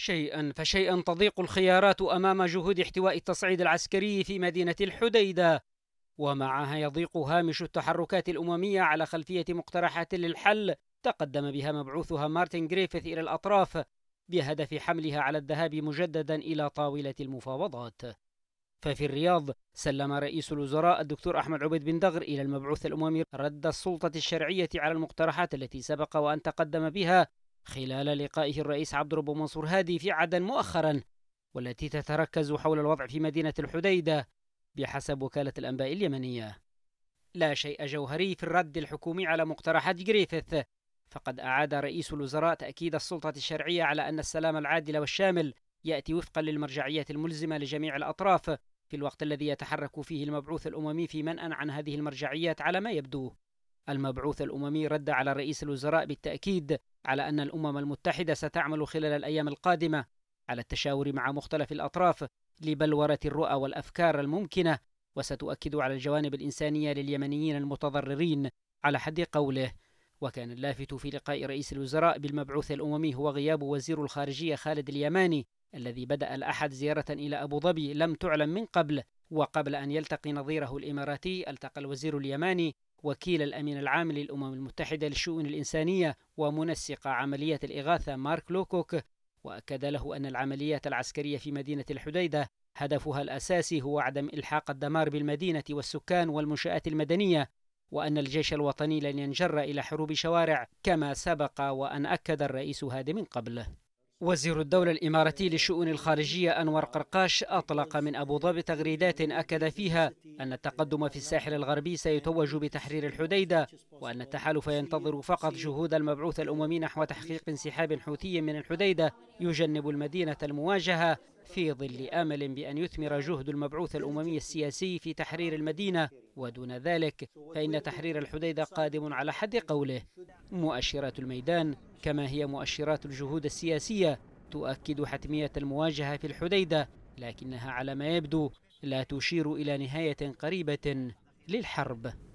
شيئا فشيئا تضيق الخيارات امام جهود احتواء التصعيد العسكري في مدينه الحديده ومعها يضيق هامش التحركات الامميه على خلفيه مقترحات للحل تقدم بها مبعوثها مارتن جريفيث الى الاطراف بهدف حملها على الذهاب مجددا الى طاوله المفاوضات ففي الرياض سلم رئيس الوزراء الدكتور أحمد عبيد بن دغر إلى المبعوث الأممي رد السلطة الشرعية على المقترحات التي سبق وأن تقدم بها خلال لقائه الرئيس عبد الرب منصور هادي في عدن مؤخرا والتي تتركز حول الوضع في مدينة الحديدة بحسب وكالة الأنباء اليمنية لا شيء جوهري في الرد الحكومي على مقترحات جريفيث فقد أعاد رئيس الوزراء تأكيد السلطة الشرعية على أن السلام العادل والشامل يأتي وفقا للمرجعية الملزمة لجميع الأطراف في الوقت الذي يتحرك فيه المبعوث الأممي في منأى عن هذه المرجعيات على ما يبدو المبعوث الأممي رد على رئيس الوزراء بالتأكيد على أن الأمم المتحدة ستعمل خلال الأيام القادمة على التشاور مع مختلف الأطراف لبلورة الرؤى والأفكار الممكنة وستؤكد على الجوانب الإنسانية لليمنيين المتضررين على حد قوله وكان اللافت في لقاء رئيس الوزراء بالمبعوث الأممي هو غياب وزير الخارجية خالد اليماني الذي بدأ الأحد زيارة إلى أبو ظبي لم تعلم من قبل وقبل أن يلتقي نظيره الإماراتي التقى الوزير اليماني وكيل الأمين العام للأمم المتحدة للشؤون الإنسانية ومنسق عملية الإغاثة مارك لوكوك وأكد له أن العمليات العسكرية في مدينة الحديدة هدفها الأساسي هو عدم إلحاق الدمار بالمدينة والسكان والمنشآت المدنية وأن الجيش الوطني لن ينجر إلى حروب شوارع كما سبق وأن أكد الرئيس هذا من قبل وزير الدولة الإماراتي للشؤون الخارجية أنور قرقاش أطلق من أبو ظبي تغريدات أكد فيها أن التقدم في الساحل الغربي سيتوج بتحرير الحديدة وأن التحالف ينتظر فقط جهود المبعوث الأممي نحو تحقيق انسحاب حوثي من الحديدة يجنب المدينة المواجهة في ظل امل بان يثمر جهد المبعوث الاممي السياسي في تحرير المدينه ودون ذلك فان تحرير الحديده قادم على حد قوله مؤشرات الميدان كما هي مؤشرات الجهود السياسيه تؤكد حتميه المواجهه في الحديده لكنها على ما يبدو لا تشير الى نهايه قريبه للحرب